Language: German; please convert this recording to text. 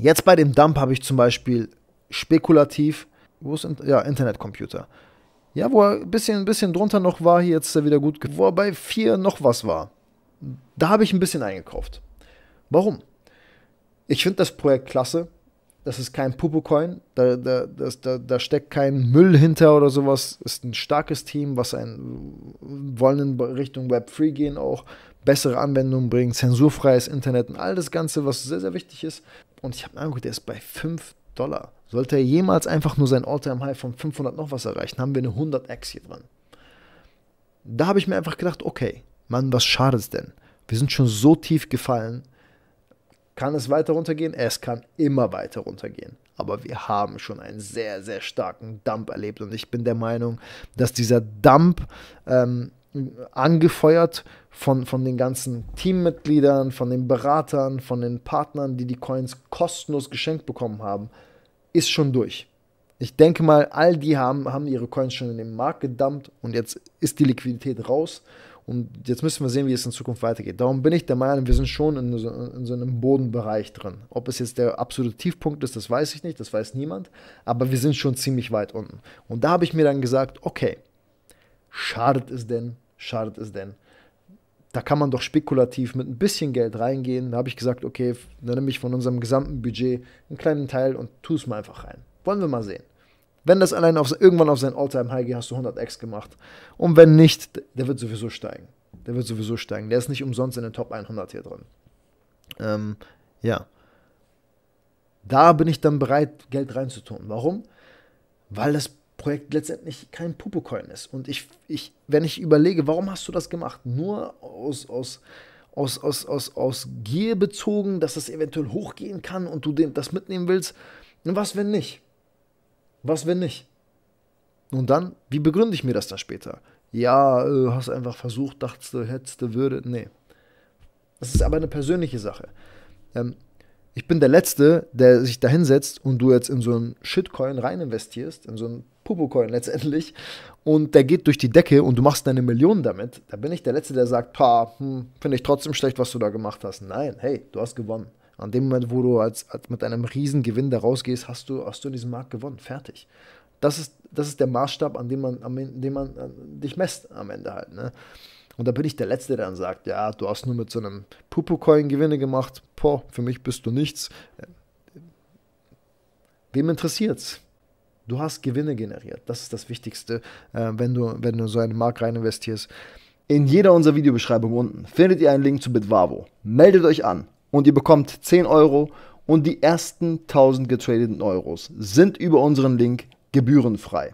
Jetzt bei dem Dump habe ich zum Beispiel spekulativ, wo ist, ja, Internetcomputer. Ja, wo er ein bisschen, ein bisschen drunter noch war, hier jetzt wieder gut, wo er bei 4 noch was war. Da habe ich ein bisschen eingekauft. Warum? Ich finde das Projekt klasse. Das ist kein Pupocoin, da, da, das, da, da steckt kein Müll hinter oder sowas. Ist ein starkes Team, was ein wollen in Richtung Web 3 gehen auch, bessere Anwendungen bringen, zensurfreies Internet und all das Ganze, was sehr, sehr wichtig ist. Und ich habe mir angeguckt, der ist bei 5 Dollar. Sollte er jemals einfach nur sein All-Time-High von 500 noch was erreichen, haben wir eine 100x hier dran. Da habe ich mir einfach gedacht, okay, Mann, was schadet es denn? Wir sind schon so tief gefallen. Kann es weiter runtergehen? Es kann immer weiter runtergehen. Aber wir haben schon einen sehr, sehr starken Dump erlebt. Und ich bin der Meinung, dass dieser Dump ähm, angefeuert von, von den ganzen Teammitgliedern, von den Beratern, von den Partnern, die die Coins kostenlos geschenkt bekommen haben, ist schon durch. Ich denke mal, all die haben, haben ihre Coins schon in den Markt gedumpt und jetzt ist die Liquidität raus. Und jetzt müssen wir sehen, wie es in Zukunft weitergeht. Darum bin ich der Meinung, wir sind schon in so, in so einem Bodenbereich drin. Ob es jetzt der absolute Tiefpunkt ist, das weiß ich nicht, das weiß niemand. Aber wir sind schon ziemlich weit unten. Und da habe ich mir dann gesagt, okay, schadet es denn, schadet es denn? Da kann man doch spekulativ mit ein bisschen Geld reingehen. Da habe ich gesagt, okay, dann nehme ich von unserem gesamten Budget einen kleinen Teil und tu es mal einfach rein. Wollen wir mal sehen. Wenn das allein auf, irgendwann auf sein Alltime high geht, hast du 100x gemacht. Und wenn nicht, der wird sowieso steigen. Der wird sowieso steigen. Der ist nicht umsonst in den Top 100 hier drin. Ähm, ja. Da bin ich dann bereit, Geld reinzutun. Warum? Weil das Projekt letztendlich kein Popocoin ist. Und ich, ich, wenn ich überlege, warum hast du das gemacht? Nur aus, aus, aus, aus, aus, aus Gier bezogen, dass das eventuell hochgehen kann und du das mitnehmen willst. Und was, wenn nicht? Was, wenn nicht? Nun dann, wie begründe ich mir das dann später? Ja, äh, hast einfach versucht, dachtest du, hättest du, würde. Nee. Das ist aber eine persönliche Sache. Ähm, ich bin der Letzte, der sich da hinsetzt und du jetzt in so einen Shitcoin rein investierst, in so einen Popo-Coin letztendlich, und der geht durch die Decke und du machst deine Millionen damit, da bin ich der Letzte, der sagt, pa, hm, finde ich trotzdem schlecht, was du da gemacht hast. Nein, hey, du hast gewonnen. An dem Moment, wo du als, als mit einem riesen Gewinn da rausgehst, hast du, hast du in diesem Markt gewonnen. Fertig. Das ist, das ist der Maßstab, an dem man, an dem man dich messt am Ende halt. Ne? Und da bin ich der Letzte, der dann sagt, ja, du hast nur mit so einem pupu coin Gewinne gemacht, boah, für mich bist du nichts. Äh, wem interessiert's? Du hast Gewinne generiert. Das ist das Wichtigste, äh, wenn, du, wenn du so einen Markt rein investierst. In jeder unserer Videobeschreibung unten findet ihr einen Link zu Bitwavo. Meldet euch an und ihr bekommt 10 Euro und die ersten 1000 getradeten Euros sind über unseren Link gebührenfrei.